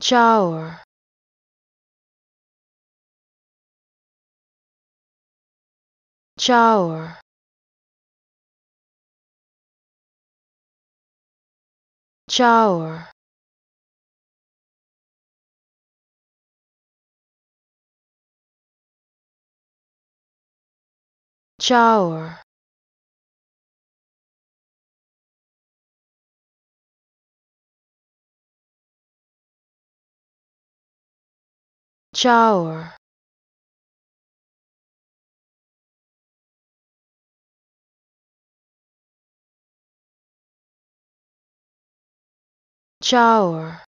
shower shower shower shower shower shower